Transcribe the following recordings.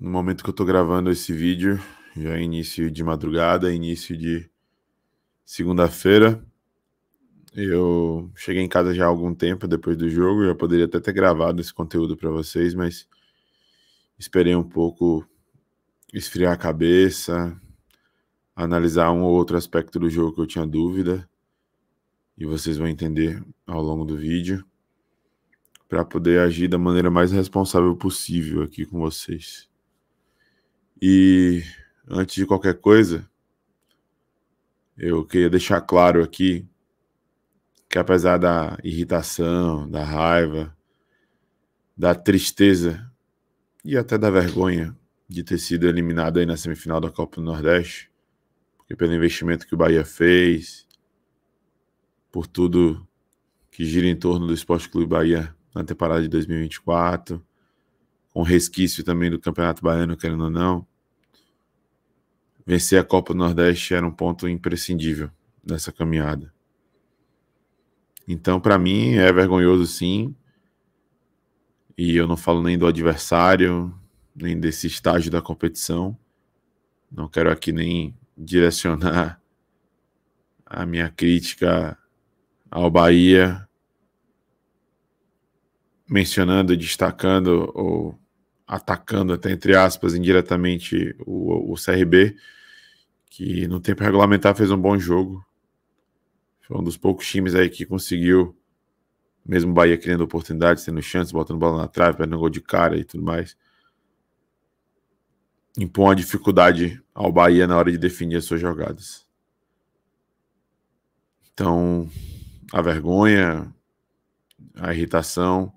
No momento que eu estou gravando esse vídeo, já é início de madrugada, início de segunda-feira. Eu cheguei em casa já há algum tempo depois do jogo, já poderia até ter gravado esse conteúdo para vocês, mas esperei um pouco esfriar a cabeça, analisar um ou outro aspecto do jogo que eu tinha dúvida, e vocês vão entender ao longo do vídeo, para poder agir da maneira mais responsável possível aqui com vocês. E antes de qualquer coisa, eu queria deixar claro aqui que apesar da irritação, da raiva, da tristeza e até da vergonha de ter sido eliminado aí na semifinal da Copa do Nordeste, porque pelo investimento que o Bahia fez, por tudo que gira em torno do Esporte Clube Bahia na temporada de 2024, com resquício também do Campeonato Baiano, querendo ou não. Vencer a Copa do Nordeste era um ponto imprescindível nessa caminhada. Então, para mim, é vergonhoso sim. E eu não falo nem do adversário, nem desse estágio da competição. Não quero aqui nem direcionar a minha crítica ao Bahia, mencionando, destacando ou atacando até entre aspas indiretamente o, o CRB, que no tempo regulamentar fez um bom jogo. Foi um dos poucos times aí que conseguiu, mesmo Bahia criando oportunidades, tendo chances, botando bola na trave, perdendo gol de cara e tudo mais. Impõe a dificuldade ao Bahia na hora de definir as suas jogadas. Então, a vergonha, a irritação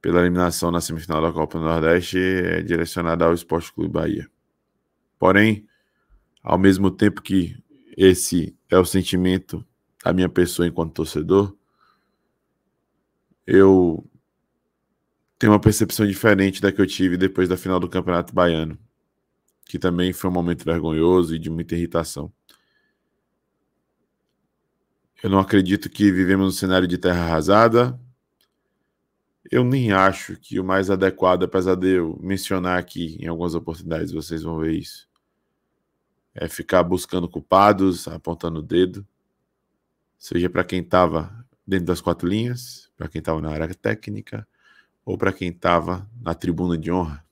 pela eliminação na semifinal da Copa do Nordeste é direcionada ao Esporte Clube Bahia. Porém, ao mesmo tempo que esse é o sentimento da minha pessoa enquanto torcedor, eu tenho uma percepção diferente da que eu tive depois da final do Campeonato Baiano, que também foi um momento vergonhoso e de muita irritação. Eu não acredito que vivemos um cenário de terra arrasada, eu nem acho que o mais adequado, apesar de eu mencionar aqui em algumas oportunidades, vocês vão ver isso, é ficar buscando culpados, apontando o dedo, seja para quem estava dentro das quatro linhas, para quem estava na área técnica, ou para quem estava na tribuna de honra,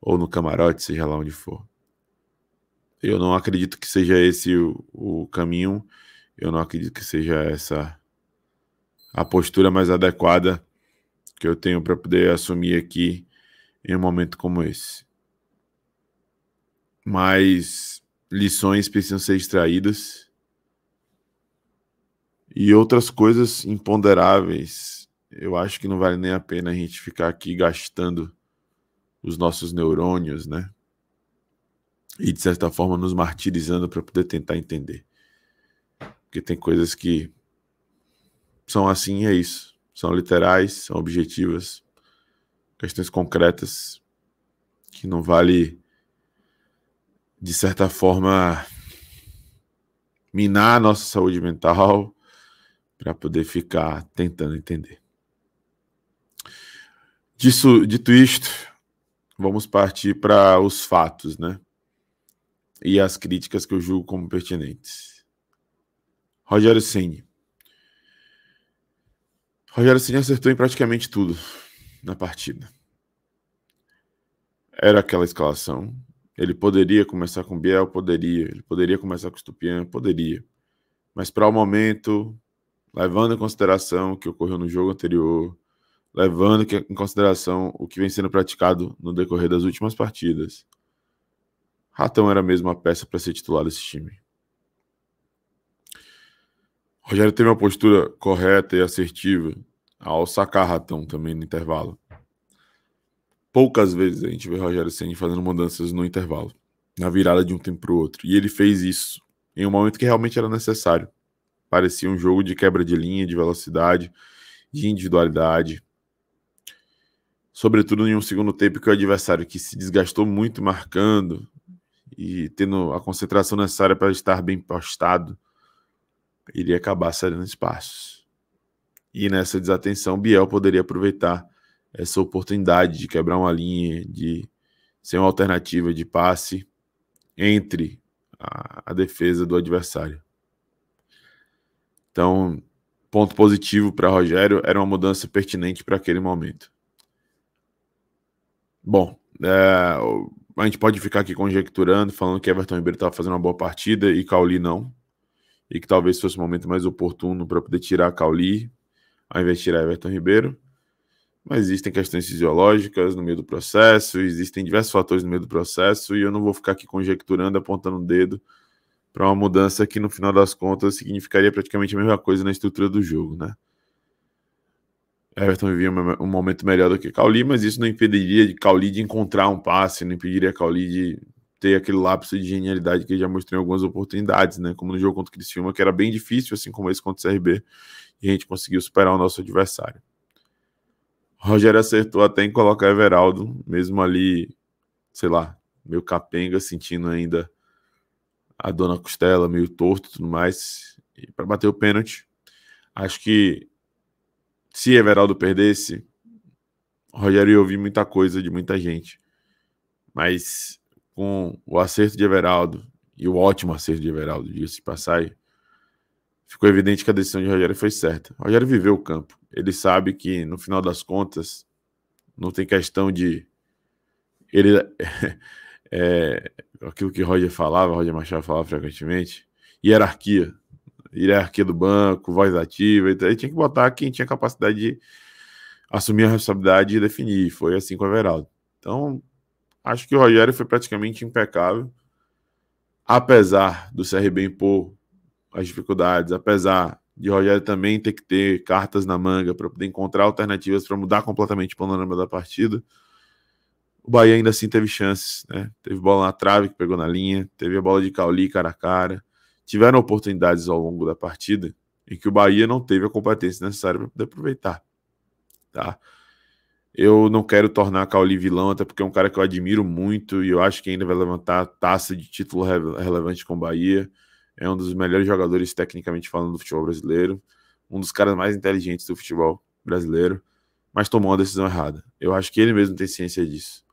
ou no camarote, seja lá onde for. Eu não acredito que seja esse o, o caminho, eu não acredito que seja essa a postura mais adequada que eu tenho para poder assumir aqui em um momento como esse. Mas lições precisam ser extraídas e outras coisas imponderáveis. Eu acho que não vale nem a pena a gente ficar aqui gastando os nossos neurônios, né? E de certa forma nos martirizando para poder tentar entender. Porque tem coisas que são assim, é isso. São literais, são objetivas, questões concretas que não vale, de certa forma, minar a nossa saúde mental para poder ficar tentando entender. Disso, dito isto, vamos partir para os fatos, né? E as críticas que eu julgo como pertinentes. Rogério Ceni. Rogério Ceni acertou em praticamente tudo na partida. Era aquela escalação. Ele poderia começar com Biel, poderia. Ele poderia começar com Stupian, poderia. Mas para o momento, levando em consideração o que ocorreu no jogo anterior, levando em consideração o que vem sendo praticado no decorrer das últimas partidas, Ratão era mesmo a peça para ser titular desse time. Rogério teve uma postura correta e assertiva ao sacar ratão também no intervalo. Poucas vezes a gente vê Rogério Senni fazendo mudanças no intervalo, na virada de um tempo para o outro. E ele fez isso em um momento que realmente era necessário. Parecia um jogo de quebra de linha, de velocidade, de individualidade. Sobretudo em um segundo tempo que o adversário que se desgastou muito marcando e tendo a concentração necessária para estar bem postado, iria acabar cedendo espaços. E nessa desatenção, Biel poderia aproveitar essa oportunidade de quebrar uma linha, de ser uma alternativa de passe entre a, a defesa do adversário. Então, ponto positivo para Rogério, era uma mudança pertinente para aquele momento. Bom, é, a gente pode ficar aqui conjecturando, falando que Everton Ribeiro estava fazendo uma boa partida e Cauli não e que talvez fosse o momento mais oportuno para poder tirar a Cauli, ao invés de tirar Everton Ribeiro. Mas existem questões fisiológicas no meio do processo, existem diversos fatores no meio do processo, e eu não vou ficar aqui conjecturando, apontando o um dedo para uma mudança que no final das contas significaria praticamente a mesma coisa na estrutura do jogo, né? Everton vivia um momento melhor do que Cauli, mas isso não impediria de Cauli de encontrar um passe, não impediria Cauli de ter aquele lápis de genialidade que já mostrou em algumas oportunidades, né? Como no jogo contra o Criciúma, que era bem difícil, assim como esse contra o CRB, e a gente conseguiu superar o nosso adversário. Rogério acertou até em colocar Everaldo, mesmo ali, sei lá, meio capenga, sentindo ainda a dona Costela meio torto e tudo mais, para bater o pênalti. Acho que se Everaldo perdesse, Rogério ia ouvir muita coisa de muita gente. Mas com o acerto de Everaldo e o ótimo acerto de Everaldo, dias se de passagem, ficou evidente que a decisão de Rogério foi certa. O Rogério viveu o campo. Ele sabe que, no final das contas, não tem questão de. Ele. é, aquilo que Roger falava, Roger Machado falava frequentemente, hierarquia. Hierarquia do banco, voz ativa, então ele tinha que botar quem tinha capacidade de assumir a responsabilidade e definir. Foi assim com o Everaldo. Então, Acho que o Rogério foi praticamente impecável, apesar do CRB impor as dificuldades, apesar de Rogério também ter que ter cartas na manga para poder encontrar alternativas para mudar completamente o panorama da partida. O Bahia ainda assim teve chances, né? Teve bola na trave que pegou na linha, teve a bola de Cauli cara a cara. Tiveram oportunidades ao longo da partida em que o Bahia não teve a competência necessária para poder aproveitar, tá? Eu não quero tornar Cauli vilão, até porque é um cara que eu admiro muito e eu acho que ainda vai levantar taça de título relevante com o Bahia. É um dos melhores jogadores, tecnicamente falando, do futebol brasileiro. Um dos caras mais inteligentes do futebol brasileiro. Mas tomou uma decisão errada. Eu acho que ele mesmo tem ciência disso.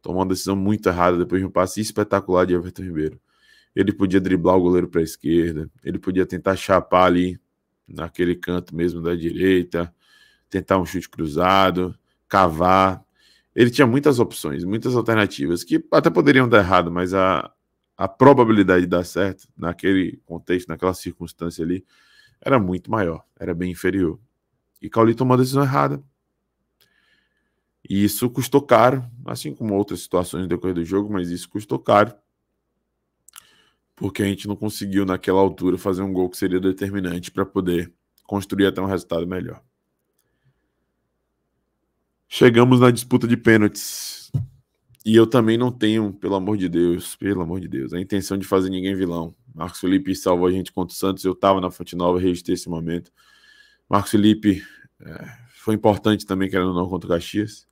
Tomou uma decisão muito errada depois de um passe espetacular de Everton Ribeiro. Ele podia driblar o goleiro para a esquerda, ele podia tentar chapar ali naquele canto mesmo da direita, tentar um chute cruzado cavar. Ele tinha muitas opções, muitas alternativas, que até poderiam dar errado, mas a, a probabilidade de dar certo naquele contexto, naquela circunstância ali, era muito maior, era bem inferior. E Cauli tomou a decisão errada. E isso custou caro, assim como outras situações no decorrer do jogo, mas isso custou caro. Porque a gente não conseguiu, naquela altura, fazer um gol que seria determinante para poder construir até um resultado melhor. Chegamos na disputa de pênaltis. E eu também não tenho, pelo amor de Deus, pelo amor de Deus, a intenção de fazer ninguém vilão. Marcos Felipe salvou a gente contra o Santos, eu estava na Fonte Nova, registrei esse momento. Marcos Felipe é, foi importante também, querendo ou não, contra o Caxias.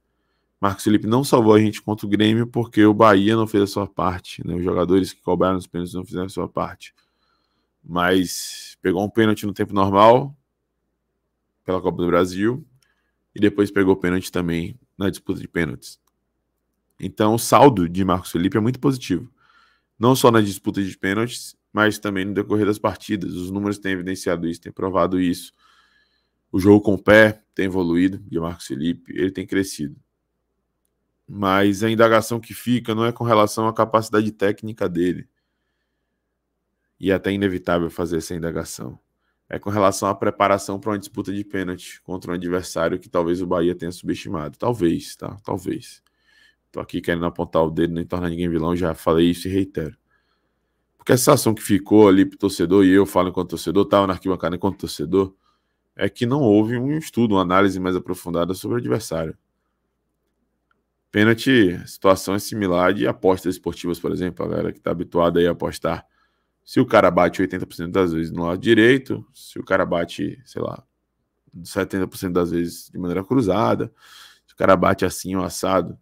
Marcos Felipe não salvou a gente contra o Grêmio porque o Bahia não fez a sua parte, né? os jogadores que cobraram os pênaltis não fizeram a sua parte. Mas pegou um pênalti no tempo normal pela Copa do Brasil, e depois pegou pênalti também na disputa de pênaltis. Então o saldo de Marcos Felipe é muito positivo, não só na disputa de pênaltis, mas também no decorrer das partidas. Os números têm evidenciado isso, têm provado isso. O jogo com o pé tem evoluído de Marcos Felipe, ele tem crescido. Mas a indagação que fica não é com relação à capacidade técnica dele. E é até inevitável fazer essa indagação é com relação à preparação para uma disputa de pênalti contra um adversário que talvez o Bahia tenha subestimado. Talvez, tá? Talvez. Tô aqui querendo apontar o dedo, nem tornar ninguém vilão, já falei isso e reitero. Porque a sensação que ficou ali pro torcedor, e eu falo enquanto torcedor, tava na arquibancada enquanto torcedor, é que não houve um estudo, uma análise mais aprofundada sobre o adversário. Pênalti, situação é similar de apostas esportivas, por exemplo, a galera que está habituada aí a apostar se o cara bate 80% das vezes no lado direito, se o cara bate, sei lá, 70% das vezes de maneira cruzada, se o cara bate assim ou assado,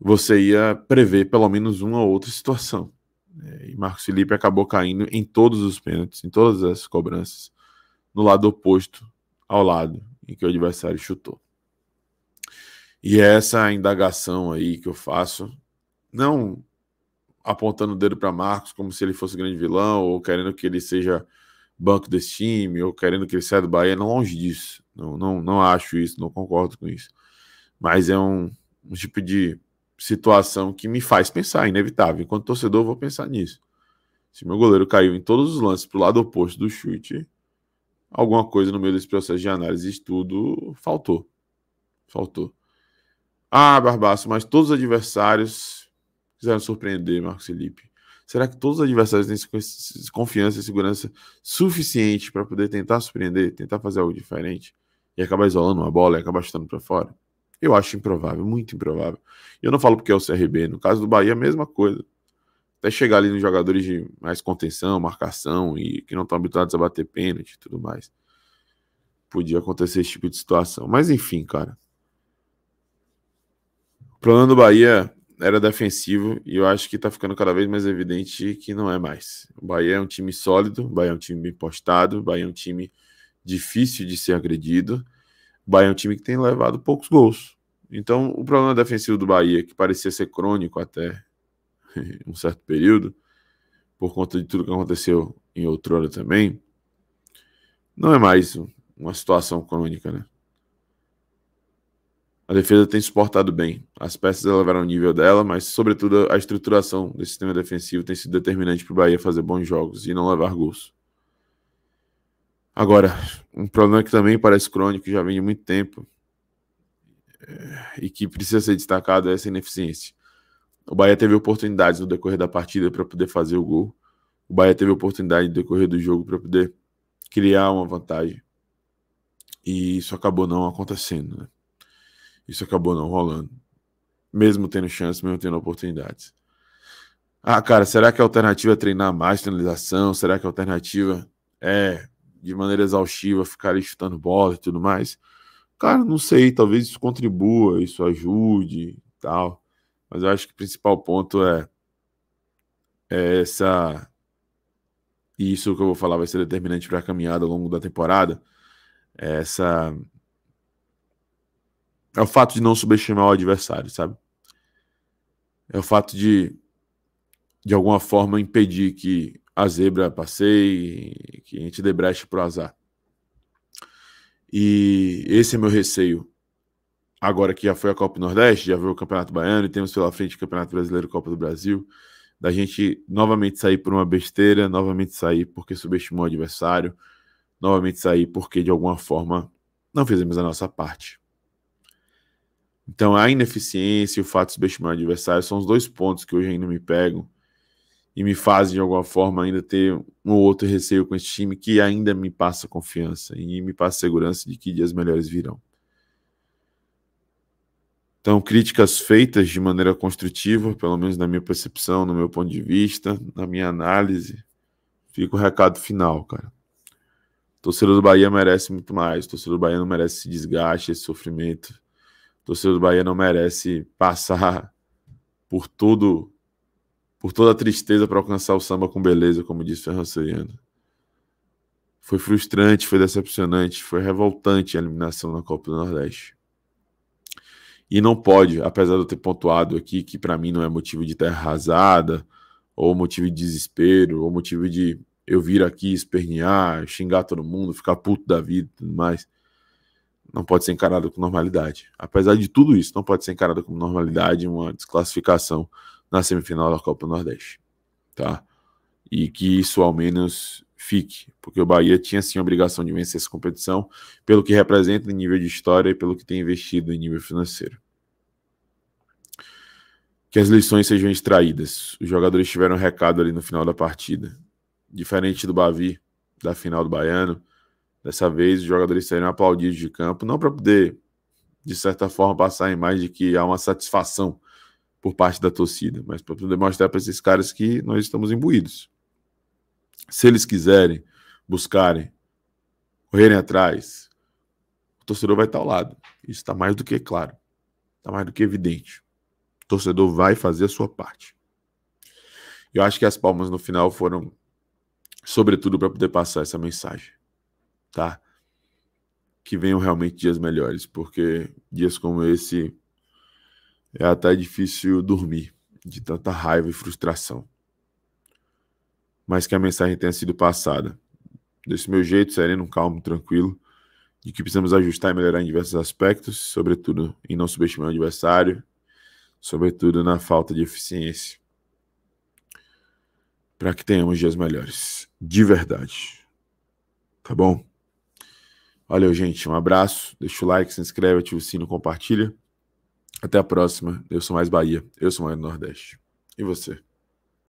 você ia prever pelo menos uma ou outra situação. Né? E Marcos Felipe acabou caindo em todos os pênaltis, em todas as cobranças, no lado oposto ao lado em que o adversário chutou. E essa indagação aí que eu faço, não apontando o dedo para Marcos como se ele fosse o grande vilão, ou querendo que ele seja banco desse time, ou querendo que ele saia do Bahia, não longe disso. Não, não, não acho isso, não concordo com isso. Mas é um, um tipo de situação que me faz pensar, inevitável. Enquanto torcedor, vou pensar nisso. Se meu goleiro caiu em todos os lances para o lado oposto do chute, alguma coisa no meio desse processo de análise e estudo faltou. Faltou. Ah, Barbaço, mas todos os adversários quiseram surpreender Marcos Felipe? Será que todos os adversários têm confiança e segurança suficiente para poder tentar surpreender, tentar fazer algo diferente e acabar isolando uma bola e acabar chutando para fora? Eu acho improvável, muito improvável. Eu não falo porque é o CRB, no caso do Bahia, a mesma coisa. Até chegar ali nos jogadores de mais contenção, marcação e que não estão habituados a bater pênalti e tudo mais. Podia acontecer esse tipo de situação. Mas enfim, cara. O problema do Bahia era defensivo e eu acho que está ficando cada vez mais evidente que não é mais. O Bahia é um time sólido, o Bahia é um time bem postado, o Bahia é um time difícil de ser agredido, o Bahia é um time que tem levado poucos gols. Então, o problema defensivo do Bahia, que parecia ser crônico até um certo período, por conta de tudo que aconteceu em outrora também, não é mais uma situação crônica, né? A defesa tem se portado bem. As peças elevaram o nível dela, mas, sobretudo, a estruturação do sistema defensivo tem sido determinante para o Bahia fazer bons jogos e não levar gols. Agora, um problema que também parece crônico, já vem de muito tempo, é, e que precisa ser destacado é essa ineficiência. O Bahia teve oportunidades no decorrer da partida para poder fazer o gol. O Bahia teve oportunidade no decorrer do jogo para poder criar uma vantagem. E isso acabou não acontecendo, né? Isso acabou não rolando. Mesmo tendo chance, mesmo tendo oportunidades. Ah, cara, será que a alternativa é treinar mais finalização? Será que a alternativa é, de maneira exaustiva, ficar ali chutando bola e tudo mais? Cara, não sei, talvez isso contribua, isso ajude e tal. Mas eu acho que o principal ponto é, é essa. E isso que eu vou falar vai ser determinante para a caminhada ao longo da temporada. É essa é o fato de não subestimar o adversário, sabe? É o fato de, de alguma forma, impedir que a zebra passeie, que a gente dê brecha pro azar. E esse é meu receio. Agora que já foi a Copa Nordeste, já veio o Campeonato Baiano e temos pela frente o Campeonato Brasileiro Copa do Brasil, da gente novamente sair por uma besteira, novamente sair porque subestimou o adversário, novamente sair porque de alguma forma não fizemos a nossa parte. Então, a ineficiência e o fato de subestimar o adversário são os dois pontos que hoje ainda me pegam e me fazem, de alguma forma, ainda ter um ou outro receio com esse time que ainda me passa confiança e me passa segurança de que dias melhores virão. Então, críticas feitas de maneira construtiva, pelo menos na minha percepção, no meu ponto de vista, na minha análise, fica o recado final, cara. O torcedor do Bahia merece muito mais. O torcedor do Bahia não merece esse desgaste, esse sofrimento torcedor do Bahia não merece passar por tudo, por toda a tristeza para alcançar o samba com beleza, como disse Ferran Soriano. Foi frustrante, foi decepcionante, foi revoltante a eliminação na Copa do Nordeste. E não pode, apesar de eu ter pontuado aqui que para mim não é motivo de terra arrasada, ou motivo de desespero, ou motivo de eu vir aqui espernear, xingar todo mundo, ficar puto da vida e tudo mais não pode ser encarado com normalidade. Apesar de tudo isso, não pode ser encarado com normalidade uma desclassificação na semifinal da Copa do Nordeste, tá? E que isso ao menos fique, porque o Bahia tinha sim a obrigação de vencer essa competição, pelo que representa em nível de história e pelo que tem investido em nível financeiro. Que as lições sejam extraídas. Os jogadores tiveram um recado ali no final da partida. Diferente do Bavi, da final do Baiano, Dessa vez, os jogadores serão aplaudidos de campo, não para poder, de certa forma, passar a imagem de que há uma satisfação por parte da torcida, mas para poder mostrar para esses caras que nós estamos imbuídos. Se eles quiserem, buscarem, correrem atrás, o torcedor vai estar ao lado. Isso está mais do que claro, está mais do que evidente. O torcedor vai fazer a sua parte. Eu acho que as palmas no final foram, sobretudo, para poder passar essa mensagem tá? Que venham realmente dias melhores, porque dias como esse é até difícil dormir de tanta raiva e frustração. Mas que a mensagem tenha sido passada desse meu jeito, sereno, calmo, tranquilo, de que precisamos ajustar e melhorar em diversos aspectos, sobretudo em não subestimar o adversário, sobretudo na falta de eficiência, para que tenhamos dias melhores, de verdade. Tá bom? Valeu, gente. Um abraço. Deixa o like, se inscreve, ativa o sino, compartilha. Até a próxima. Eu sou mais Bahia. Eu sou mais Nordeste. E você?